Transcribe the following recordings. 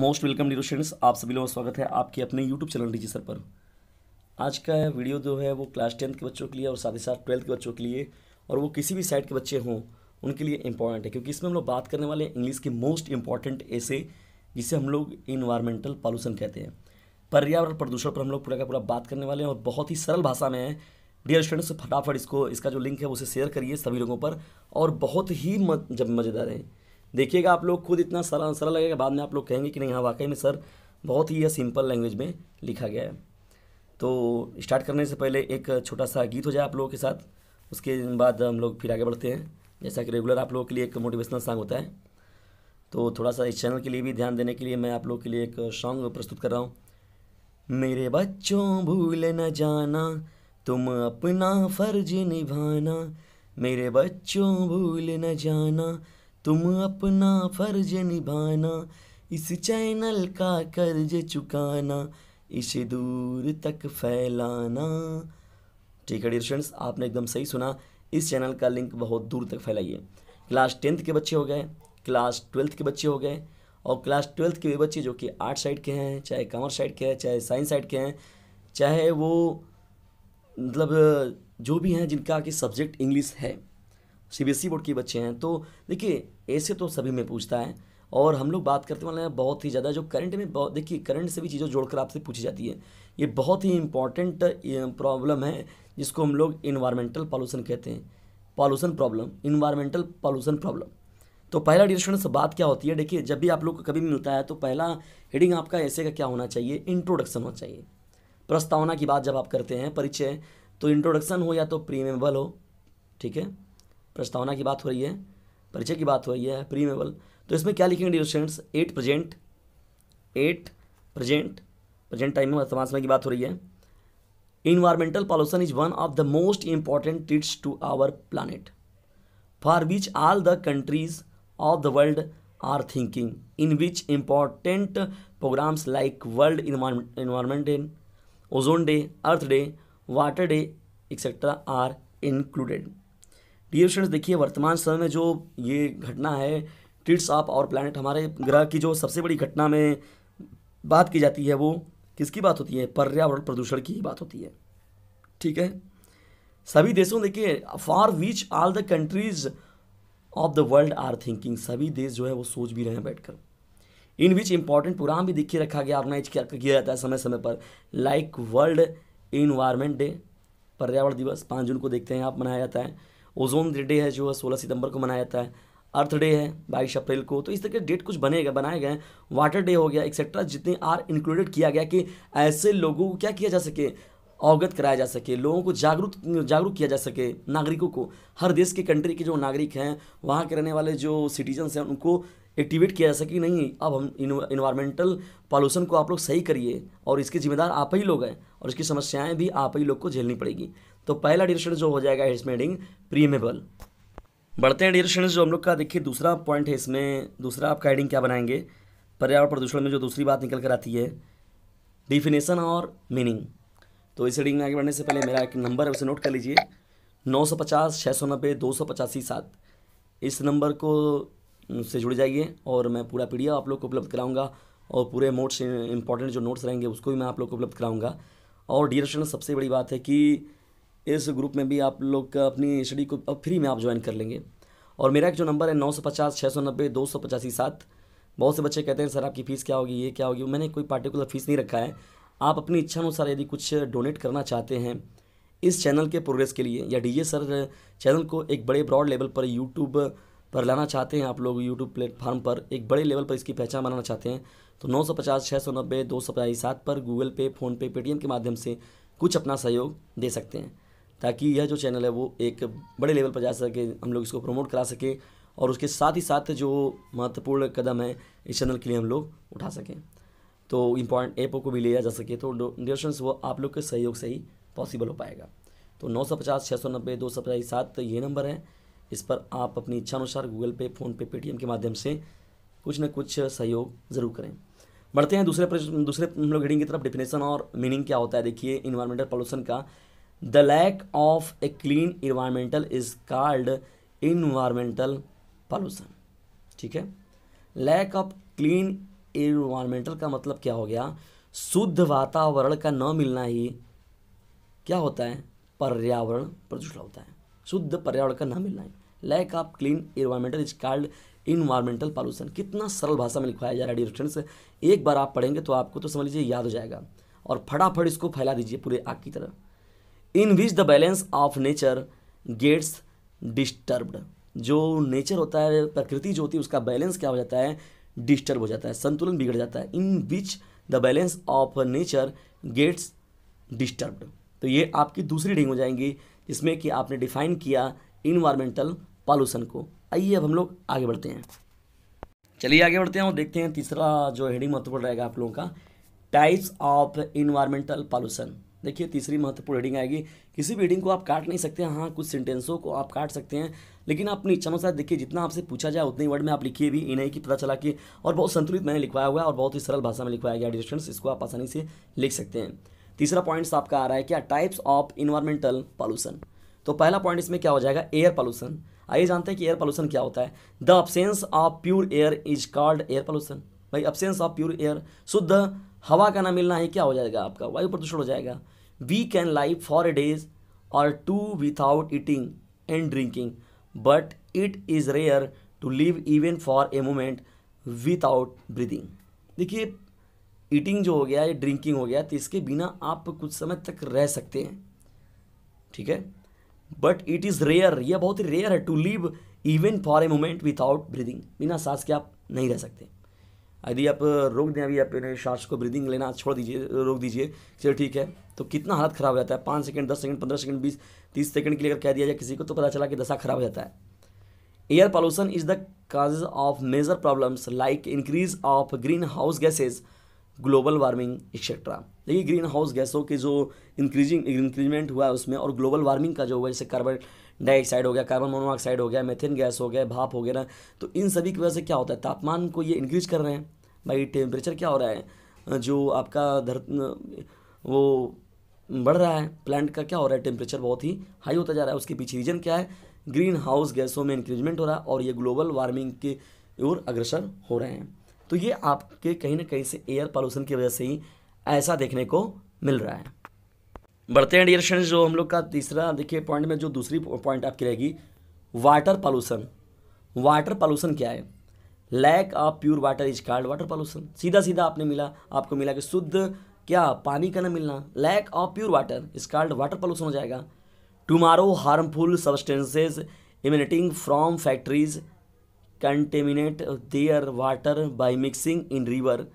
most welcome dear students आप सभी लोगों का स्वागत है आपके अपने यूट्यूब चैनल डीजी सर पर आज का वीडियो जो है वो क्लास टेंथ के बच्चों के लिए और साथ ही साथ ट्वेल्थ के बच्चों के लिए और वो किसी भी साइड के बच्चे हों उनके लिए इंपॉर्टेंट है क्योंकि इसमें हम लोग बात करने वाले हैं इंग्लिश के मोस्ट इंपॉर्टेंट ऐसे जिसे हम लोग इन्वायरमेंटल पॉल्यूशन कहते हैं पर्यावरण प्रदूषण पर हम लोग पूरा का पूरा बात करने वाले हैं और बहुत ही सरल भाषा में है डियर स्टूडेंट्स फटाफट इसको इसका जो लिंक है उसे शेयर करिए सभी लोगों पर और बहुत ही जब मज़ेदार है देखिएगा आप लोग खुद इतना सरल सरल लगेगा बाद में आप लोग कहेंगे कि नहीं हाँ वाकई में सर बहुत ही यह सिंपल लैंग्वेज में लिखा गया है तो स्टार्ट करने से पहले एक छोटा सा गीत हो जाए आप लोगों के साथ उसके बाद हम लोग फिर आगे बढ़ते हैं जैसा कि रेगुलर आप लोगों के लिए एक मोटिवेशनल सॉन्ग होता है तो थोड़ा सा इस चैनल के लिए भी ध्यान देने के लिए मैं आप लोगों के लिए एक सॉन्ग प्रस्तुत कर रहा हूँ मेरे बच्चों भूल न जाना तुम अपना फर्ज निभाना मेरे बच्चों भूल न जाना तुम अपना फर्ज निभाना इस चैनल का कर्ज चुकाना इसे दूर तक फैलाना ठीक है डियर फ्रेंड्स आपने एकदम सही सुना इस चैनल का लिंक बहुत दूर तक फैलाइए क्लास टेंथ के बच्चे हो गए क्लास ट्वेल्थ के बच्चे हो गए और क्लास ट्वेल्थ के वे बच्चे जो कि आर्ट साइड के हैं चाहे कॉमर्स साइड के हैं चाहे साइंस साइड के हैं चाहे वो मतलब जो भी हैं जिनका कि सब्जेक्ट इंग्लिश है सीबीएसई बोर्ड e के बच्चे हैं तो देखिए ऐसे तो सभी में पूछता है और हम लोग बात करते वाले हैं बहुत ही ज़्यादा जो करंट में बहुत देखिए करंट से भी चीज़ें जोड़कर आपसे पूछी जाती है ये बहुत ही इंपॉर्टेंट प्रॉब्लम है जिसको हम लोग इन्वायरमेंटल पॉल्यूशन कहते हैं pollution problem environmental pollution problem तो पहला डियर से बात क्या होती है देखिए जब भी आप लोग को कभी मिलता है तो पहला हेडिंग आपका ऐसे का क्या होना चाहिए इंट्रोडक्शन होना चाहिए प्रस्तावना की बात जब आप करते हैं परिचय तो इंट्रोडक्शन हो या तो प्रीमेबल हो ठीक है प्रस्तावना की बात हो रही है परिचय की बात हो रही है प्रीमेबल तो इसमें क्या लिखेंगे dear students at present at present present time में वर्तमान समय की बात हो रही है environmental pollution is one of the most important threats to our planet for which all the countries of the world are thinking in which important programmes like world environment day ozone day earth day water day etcetera are included dear friends देखिए वर्तमान समय में जो ये घटना है ट्रिट्स of और planet हमारे ग्रह की जो सबसे बड़ी घटना में बात की जाती है वो किसकी बात होती है पर्यावरण प्रदूषण की ही बात होती है ठीक है सभी देशों देखिए for which all the countries of the world are thinking सभी देश जो है वो सोच भी रहे हैं बैठकर इन विच इंपॉर्टेंट प्रोग्राम भी देखिए रखा गया ऑर्गेनाइज किया किया जाता है समय समय पर लाइक वर्ल्ड इन्वायरमेंट डे पर्यावरण दिवस पाँच जून को देखते हैं आप मनाया जाता है ओजोन डे है जो है सोलह सितंबर को मनाया जाता है अर्थ डे है बाईस अप्रैल को तो इस तरह के डेट कुछ बनेगा बनाए गए वाटर डे हो गया एक्सेट्रा जितने आर इंक्लूडेड किया गया कि ऐसे लोगों को क्या किया जा सके अवगत कराया जा सके लोगों को जागरूक जागरूक किया जा सके नागरिकों को हर देश के कंट्री के जो नागरिक हैं वहाँ के रहने वाले जो सिटीजन्स हैं उनको एक्टिवेट किया जा सके कि नहीं अब हम इन्वायरमेंटल पॉल्यूशन को आप लोग सही करिए और इसके जिम्मेदार आप ही लोग हैं और इसकी समस्याएं भी आप ही लोग को झेलनी पड़ेगी तो पहला डिरेक्शन जो हो जाएगा इसमें हेडिंग प्रीमेबल बढ़ते हैं डिरेक्शन जो हम लोग का देखिए दूसरा पॉइंट है इसमें दूसरा आपका हेडिंग क्या बनाएंगे पर्यावरण प्रदूषण में जो दूसरी बात निकल कर आती है डिफिनेशन और मीनिंग तो इस हेडिंग में आगे बढ़ने से पहले मेरा एक नंबर है उसे नोट कर लीजिए नौ सौ पचास छः सौ नब्बे दो सौ पचासी सात इस नंबर को से जुड़ जाइए और मैं पूरा पी आप लोग को उपलब्ध कराऊँगा और पूरे नोट्स इंपॉर्टेंट जो नोट्स रहेंगे उसको भी मैं आप लोग को उपलब्ध कराऊँगा और डियर स्टूडेंट सबसे बड़ी बात है कि इस ग्रुप में भी आप लोग का अपनी स्टडी को फ्री में आप ज्वाइन कर लेंगे और मेरा एक जो नंबर है नौ सौ पचास छः सौ नब्बे दो सौ पचासी सात बहुत से बच्चे कहते हैं सर आपकी फ़ीस क्या होगी ये क्या होगी मैंने कोई पार्टिकुलर फ़ीस नहीं रखा है आप अपनी इच्छा अनुसार यदि कुछ डोनेट करना चाहते हैं इस चैनल के प्रोग्रेस के लिए या डी सर चैनल को एक बड़े ब्रॉड लेवल पर यूट्यूब पर लाना चाहते हैं आप लोग यूट्यूब प्लेटफॉर्म पर एक बड़े लेवल पर इसकी पहचान बनाना चाहते हैं तो नौ सौ पचास छः सौ नब्बे दो सौ पचास सात पर गूगल पे फ़ोनपे पेटीएम के माध्यम से कुछ अपना सहयोग दे सकते हैं ताकि यह जो चैनल है वो एक बड़े लेवल पर जा सके हम लोग इसको प्रमोट करा सकें और उसके साथ ही साथ जो महत्वपूर्ण कदम है इस चैनल के लिए हम लोग उठा सकें तो इम्पॉर्टेंट ऐपों को भी लिया जा सके तो डिस्टेंस वो आप लोग के सहयोग से ही पॉसिबल हो पाएगा तो नौ सौ पचास छः सौ नब्बे दो सौ पचास सात ये नंबर है इस पर आप अपनी इच्छानुसार गूगल पे फ़ोनपे पेटीएम के माध्यम से कुछ ना कुछ सहयोग ज़रूर करें बढ़ते हैं दूसरे प्रश्न दूसरे हम लोग हेडिंग की तरफ डिफिनेशन और मीनिंग क्या होता है देखिए इन्वायरमेंटल पॉल्यूशन का the lack of a clean environmental is called environmental pollution ठीक है लैक ऑफ क्लीन इन्वायरमेंटल का मतलब क्या हो गया शुद्ध वातावरण का न मिलना ही क्या होता है पर्यावरण प्रदूषण होता है शुद्ध पर्यावरण का न मिलना ही lack of clean environmental is called environmental pollution कितना सरल भाषा में लिखवाया जा रहा है डियर एक बार आप पढ़ेंगे तो आपको तो समझ लीजिए याद हो जाएगा और फटाफट इसको फैला दीजिए पूरे आग की तरह in which the balance of nature gets disturbed जो नेचर होता है प्रकृति जो होती है उसका बैलेंस क्या हो जाता है डिस्टर्ब हो जाता है संतुलन बिगड़ जाता है in which the balance of nature gets disturbed तो ये आपकी दूसरी रीडिंग हो जाएंगी जिसमें कि आपने डिफाइन किया इन्वायरमेंटल पॉल्यूशन को आइए अब हम लोग आगे बढ़ते हैं चलिए आगे बढ़ते हैं और देखते हैं तीसरा जो हेडिंग महत्वपूर्ण रहेगा आप लोगों का टाइप्स ऑफ इन्वायरमेंटल पॉल्यूशन देखिए तीसरी महत्वपूर्ण हेडिंग आएगी किसी भी हेडिंग को आप काट नहीं सकते हाँ कुछ सेंटेंसों को आप काट सकते हैं लेकिन आप अपनी इच्छा अनुसार देखिए जितना आपसे पूछा जाए उतने वर्ड में आप लिखिए भी इन्हें कि पता चला कि और बहुत संतुलित मैंने लिखवाया हुआ है और बहुत ही सरल भाषा में लिखवाया गया डिस्टेंस इसको आप आसानी से लिख सकते हैं तीसरा पॉइंट्स आपका आ रहा है क्या टाइप्स ऑफ इन्वायरमेंटल पॉल्यूशन तो पहला पॉइंट इसमें क्या हो जाएगा एयर पॉल्यूशन आइए जानते हैं कि एयर पॉल्यूशन क्या होता है the absence of pure air is called air pollution भाई अब्सेंस ऑफ प्योर एयर शुद्ध हवा का ना मिलना ही क्या हो जाएगा आपका वायु प्रदूषण हो जाएगा we can live for a days or two without eating and drinking but it is rare to live even for a moment without breathing देखिए ईटिंग जो हो गया या ड्रिंकिंग हो गया तो इसके बिना आप कुछ समय तक रह सकते हैं ठीक है बट इट इज़ रेयर यह बहुत ही रेयर है to live even for a moment without breathing बिना सांस के आप नहीं रह सकते यदि आप रोक दें अभी अपने सांस को ब्रीदिंग लेना छोड़ दीजिए रोक दीजिए चलो ठीक है तो कितना हालत खराब हो जाता है पाँच सेकंड दस सेकंड पंद्रह सेकंड बीस तीस सेकंड के लिए अगर कह दिया जाए किसी को तो पता चला कि दशा खराब हो जाता है air pollution is the cause of major problems like increase of green house gases global warming etcetera देखिए ग्रीन हाउस गैसों के जो इंक्रीजिंग इंक्रीजमेंट हुआ है उसमें और ग्लोबल वार्मिंग का जो हुआ जैसे कार्बन डाइऑक्साइड हो गया कार्बन मोनोऑक्साइड हो गया मेथेन गैस हो गया भाप हो गया ना तो इन सभी की वजह से क्या होता है तापमान को ये इंक्रीज कर रहे हैं भाई टेम्परेचर क्या हो रहा है जो आपका धर वो बढ़ रहा है प्लांट का क्या हो रहा है टेम्परेचर बहुत ही हाई होता जा रहा है उसके पीछे रीजन क्या है ग्रीन हाउस गैसों में इंक्रीजमेंट हो रहा है और ये ग्लोबल वार्मिंग के ओर अग्रसर हो रहे हैं तो ये आपके कहीं ना कहीं से एयर पॉल्यूशन की वजह से ही ऐसा देखने को मिल रहा है बढ़ते हैं डियर फ्रेंड्स जो हम लोग का तीसरा देखिए पॉइंट में जो दूसरी पॉइंट आपकी रहेगी वाटर पॉल्यूशन वाटर पॉल्यूशन क्या है lack of pure water is called water pollution सीधा सीधा आपने मिला आपको मिला कि शुद्ध क्या पानी का ना मिलना lack of pure water is called water pollution हो जाएगा tomorrow harmful substances emanating from factories contaminate their water by mixing in river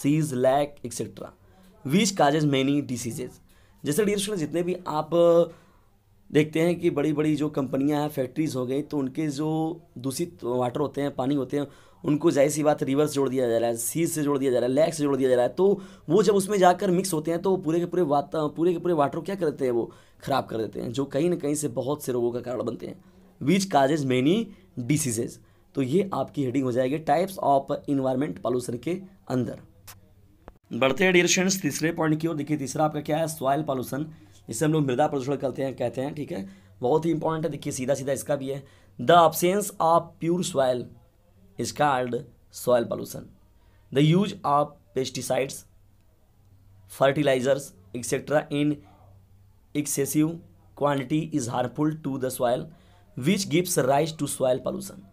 seas lake etcetera which causes many diseases जैसे डियर जितने भी आप देखते हैं कि बड़ी बड़ी जो कंपनियां हैं फैक्ट्रीज़ हो गई तो उनके जो दूषित वाटर होते हैं पानी होते हैं उनको जाहिर सी बात रिवर्स जोड़ दिया जा रहा है सीज से जोड़ दिया जा रहा है लैक से जोड़ दिया जा रहा है तो वो जब उसमें जाकर मिक्स होते हैं तो पूरे के पूरे वाता पूरे के पूरे वाटर क्या करते हैं वो ख़राब कर देते हैं जो कहीं ना कहीं से बहुत से रोगों का कारण बनते हैं विच काजेज मैनी डिसीजेज़ तो ये आपकी हेडिंग हो जाएगी टाइप्स ऑफ इन्वायरमेंट पॉल्यूशन के अंदर बढ़ते हैं डियर स्टूडेंट्स तीसरे पॉइंट की ओर देखिए तीसरा आपका क्या है सॉयल पॉल्यूशन जिसे हम लोग मृदा प्रदूषण करते हैं कहते हैं ठीक है बहुत ही इंपॉर्टेंट है देखिए सीधा सीधा इसका भी है the absence of pure soil is called soil pollution the use of pesticides fertilisers etcetera in excessive quantity is harmful to the soil which gives rise to soil pollution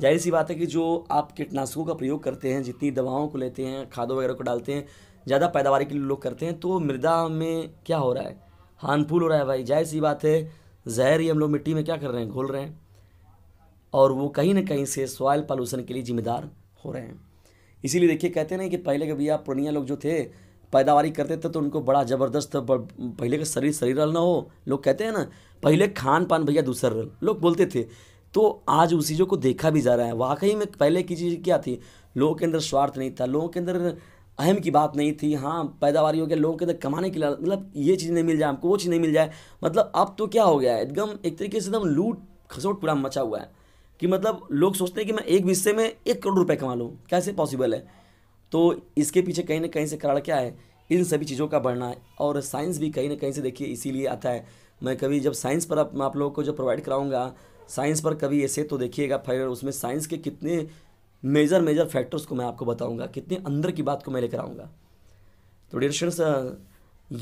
जाहिर सी बात है कि जो आप कीटनाशकों का प्रयोग करते हैं जितनी दवाओं को लेते हैं खादों वगैरह को डालते हैं ज़्यादा पैदावार के लिए लोग करते हैं तो मृदा में क्या हो रहा है हार्मफुल हो रहा है भाई जाहिर सी बात है जहर ही हम लोग मिट्टी में क्या कर रहे हैं घोल रहे हैं और वो कहीं ना कहीं से सॉयल पॉल्यूशन के लिए जिम्मेदार हो रहे हैं इसीलिए देखिए कहते हैं ना कि पहले के भैया पुरानिया लोग जो थे पैदावारी करते थे तो उनको बड़ा ज़बरदस्त पहले का शरीर शरीर रल ना हो लोग कहते हैं ना पहले खान पान भैया दूसर रल लोग बोलते थे तो आज उस चीज़ों को देखा भी जा रहा है वाकई में पहले की चीज़ क्या थी लोगों के अंदर स्वार्थ नहीं था लोगों के अंदर अहम की बात नहीं थी हाँ पैदावार हो गया लोगों के अंदर कमाने की मतलब ये चीज़ नहीं मिल जाए हमको वो चीज़ नहीं मिल जाए मतलब अब तो क्या हो गया है एकदम एक तरीके से एकदम लूट खसोट पूरा मचा हुआ है कि मतलब लोग सोचते हैं कि मैं एक हिस्से में एक करोड़ रुपये कमा लूँ कैसे पॉसिबल है तो इसके पीछे कहीं ना कहीं से कारण क्या है इन सभी चीज़ों का बढ़ना है और साइंस भी कहीं ना कहीं से देखिए इसीलिए आता है मैं कभी जब साइंस पर आप, आप लोगों को जब प्रोवाइड कराऊँगा साइंस पर कभी ऐसे तो देखिएगा फिर उसमें साइंस के कितने मेजर मेजर फैक्टर्स को मैं आपको बताऊंगा कितने अंदर की बात को मैं लेकर आऊँगा तो डियर स्टूडेंट्स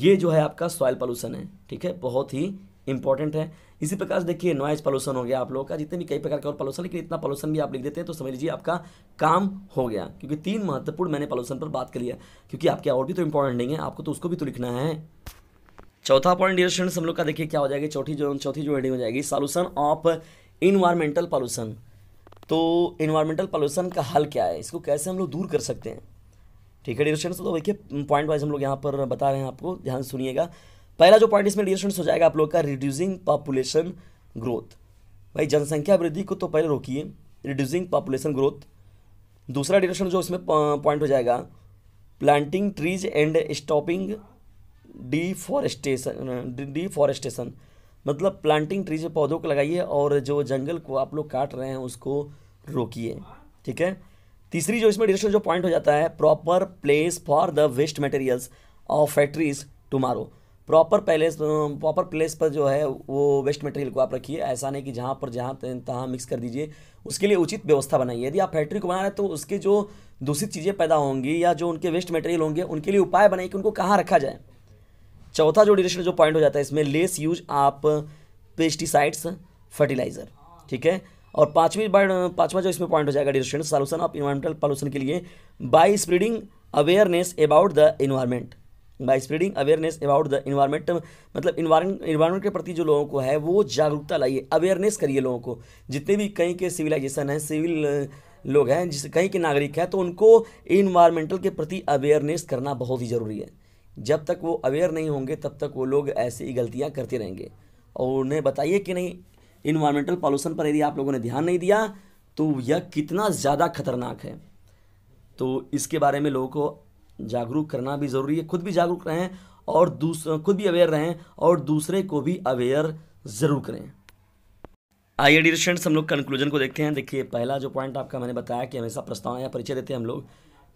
ये जो है आपका सॉयल पॉल्यूशन है ठीक है बहुत ही इंपॉर्टेंट है इसी प्रकार से देखिए नॉइज पॉल्यूशन हो गया आप लोगों का जितने भी कई प्रकार का और पॉल्यूशन लेकिन इतना पॉल्यूशन भी आप लिख देते हैं तो समझ लीजिए आपका काम हो गया क्योंकि तीन महत्वपूर्ण मैंने पॉल्यूशन पर बात करी है क्योंकि आपके और भी तो इंपॉर्टेंट नहीं है आपको तो उसको भी तो लिखना है चौथा पॉइंट डियर स्टूडेंट्स हम लोग का देखिए क्या हो जाएगा चौथी जो चौथी जो हेडिंग हो जाएगी सॉल्यूशन ऑफ इन्वायरमेंटल पॉल्यूशन तो इन्वायरमेंटल पॉल्यूशन का हल क्या है इसको कैसे हम लोग दूर कर सकते हैं ठीक है डियर स्टूडेंट्स तो देखिए पॉइंट वाइज हम लोग यहाँ पर बता रहे हैं आपको ध्यान सुनिएगा पहला जो पॉइंट इसमें डियर स्टूडेंट्स हो जाएगा आप लोग का रिड्यूसिंग पॉपुलेशन ग्रोथ भाई जनसंख्या वृद्धि को तो पहले रोकिए रिड्यूसिंग पॉपुलेशन ग्रोथ दूसरा डिरेक्शन जो इसमें पॉइंट हो जाएगा planting trees and stopping deforestation deforestation मतलब प्लांटिंग ट्रीज पौधों को लगाइए और जो जंगल को आप लोग काट रहे हैं उसको रोकिए ठीक है तीसरी जो इसमें डिस्कशन जो पॉइंट हो जाता है proper place for the waste materials of factories tomorrow proper place proper place पर जो है वो वेस्ट मटेरियल को आप रखिए ऐसा नहीं कि जहाँ पर जहाँ तहाँ मिक्स कर दीजिए उसके लिए उचित व्यवस्था बनाइए यदि आप फैक्ट्री को बना रहे हैं तो उसके जो दूषित चीज़ें पैदा होंगी या जो उनके वेस्ट मटेरियल होंगे उनके लिए उपाय बनाइए कि उनको कहाँ रखा जाए चौथा जो डिरेक्शन जो पॉइंट हो जाता है इसमें लेस यूज आप पेस्टिसाइड्स फर्टिलाइजर ठीक है और पांचवी पांचवा जो इसमें पॉइंट हो जाएगा direction solution of environmental pollution के लिए by spreading awareness about the environment by spreading awareness about the environment मतलब इन्वायरमेंट के प्रति जो लोगों को है वो जागरूकता लाइए अवेयरनेस करिए लोगों को जितने भी कहीं के सिविलाइजेशन हैं सिविल लोग हैं जिस कहीं के नागरिक हैं तो उनको इन्वायरमेंटल के प्रति अवेयरनेस करना बहुत ही ज़रूरी है जब तक वो अवेयर नहीं होंगे तब तक वो लोग ऐसी गलतियाँ करते रहेंगे और उन्हें बताइए कि नहीं इन्वायरमेंटल पॉल्यूशन पर यदि आप लोगों ने ध्यान नहीं दिया तो यह कितना ज़्यादा खतरनाक है तो इसके बारे में लोगों को जागरूक करना भी ज़रूरी है खुद भी जागरूक रहें और दूस खुद भी अवेयर रहें और दूसरे को भी अवेयर ज़रूर करें आइए डी स्टूडेंट्स हम लोग कंक्लूजन को देखते हैं देखिए पहला जो पॉइंट आपका मैंने बताया कि हमेशा प्रस्ताव या परिचय देते हैं हम लोग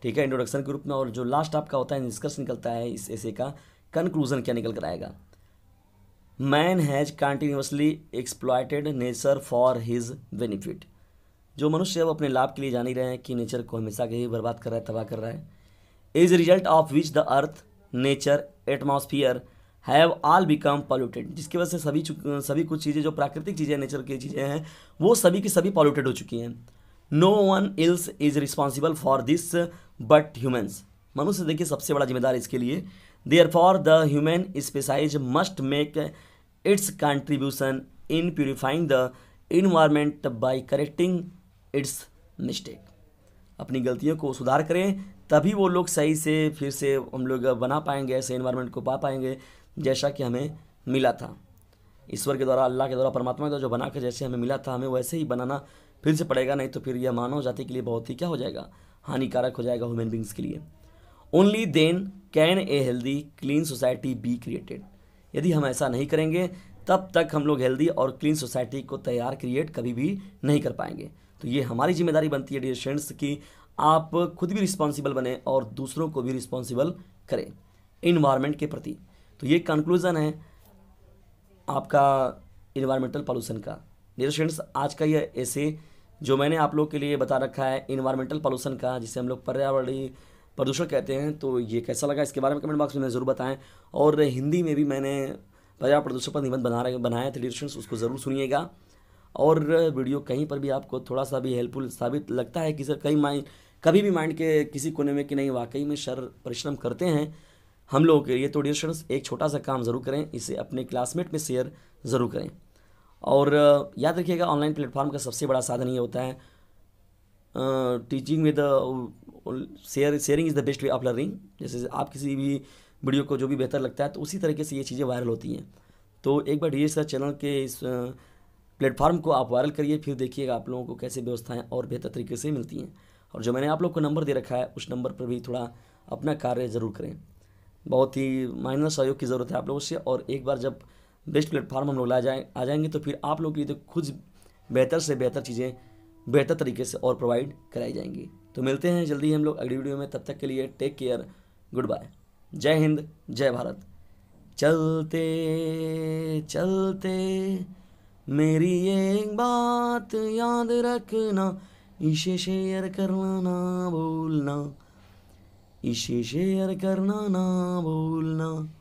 ठीक है इंट्रोडक्शन के रूप में और जो लास्ट आपका होता है निष्कर्ष निकलता है इस ऐसे का कंक्लूजन क्या निकल कर आएगा man has continuously exploited nature for his benefit जो मनुष्य अब अपने लाभ के लिए जान ही रहे हैं कि नेचर को हमेशा के ही बर्बाद कर रहा है तबाह कर रहा है is result of which the earth nature atmosphere have all become polluted जिसकी वजह से सभी सभी कुछ चीज़ें जो प्राकृतिक चीज़ें नेचर की चीज़ें हैं वो सभी की सभी पॉल्यूटेड हो चुकी हैं no one else is responsible for this but humans मनुष्य देखिए सबसे बड़ा जिम्मेदार इसके लिए therefore the human species must make its contribution in purifying the environment by correcting its mistake अपनी गलतियों को सुधार करें तभी वो लोग सही से फिर से हम लोग बना पाएंगे ऐसे इन्वायरमेंट को पा पाएंगे जैसा कि हमें मिला था ईश्वर के द्वारा अल्लाह के द्वारा परमात्मा के द्वारा जो बना कर जैसे हमें मिला था हमें वैसे ही बनाना फिर से पड़ेगा नहीं तो फिर यह मानव जाति के लिए बहुत ही क्या हो जाएगा हानिकारक हो जाएगा ह्यूमन बींग्स के लिए only then can a healthy clean society be created यदि हम ऐसा नहीं करेंगे तब तक हम लोग हेल्दी और क्लीन सोसाइटी को तैयार क्रिएट कभी भी नहीं कर पाएंगे तो ये हमारी जिम्मेदारी बनती है डियर फ्रेंड्स की आप खुद भी रिस्पॉन्सिबल बने और दूसरों को भी रिस्पॉन्सिबल करें इन्वायरमेंट के प्रति तो ये कंक्लूज़न है आपका इन्वायरमेंटल पॉल्यूशन का डियर फ्रेंड्स आज का यह ऐसे जो मैंने आप लोग के लिए बता रखा है इन्वायरमेंटल पॉल्यूशन का जिसे हम लोग पर्यावरणीय प्रदूषण कहते हैं तो ये कैसा लगा इसके बारे में कमेंट बॉक्स में ज़रूर बताएं और हिंदी में भी मैंने पर्यावरण प्रदूषण पर निबंध बना रहे बनाया थ्री डिशन उसको ज़रूर सुनिएगा और वीडियो कहीं पर भी आपको थोड़ा सा भी हेल्पफुल साबित लगता है कि सर कई माइंड कभी भी माइंड के किसी कोने में कि नहीं वाकई में शर परिश्रम करते हैं हम लोगों के लिए तो डियर स्टूडेंट्स एक छोटा सा काम ज़रूर करें इसे अपने क्लासमेट में शेयर ज़रूर करें और याद रखिएगा ऑनलाइन प्लेटफॉर्म का सबसे बड़ा साधन ये होता है teaching with share sharing is the best way of learning जैसे आप किसी भी वीडियो को जो भी बेहतर लगता है तो उसी तरीके से ये चीज़ें वायरल होती हैं तो एक बार डी एस चैनल के इस प्लेटफॉर्म को आप वायरल करिए फिर देखिएगा आप लोगों को कैसे व्यवस्थाएँ और बेहतर तरीके से मिलती हैं और जो मैंने आप लोग को नंबर दे रखा है उस नंबर पर भी थोड़ा अपना कार्य ज़रूर करें बहुत ही माइनर सहयोग की ज़रूरत है आप लोगों से और एक बार जब बेस्ट प्लेटफार्म हम लोग लाए जाए आ जाएंगे तो फिर आप लोग के लिए तो खुद बेहतर से बेहतर चीज़ें बेहतर तरीके से और प्रोवाइड कराई जाएंगी तो मिलते हैं जल्दी हम लोग अगली वीडियो में तब तक के लिए टेक केयर गुड बाय जय हिंद जय भारत चलते चलते मेरी एक बात याद रखना इसे शेयर करना ना भूलना इसे शेयर करना ना भूलना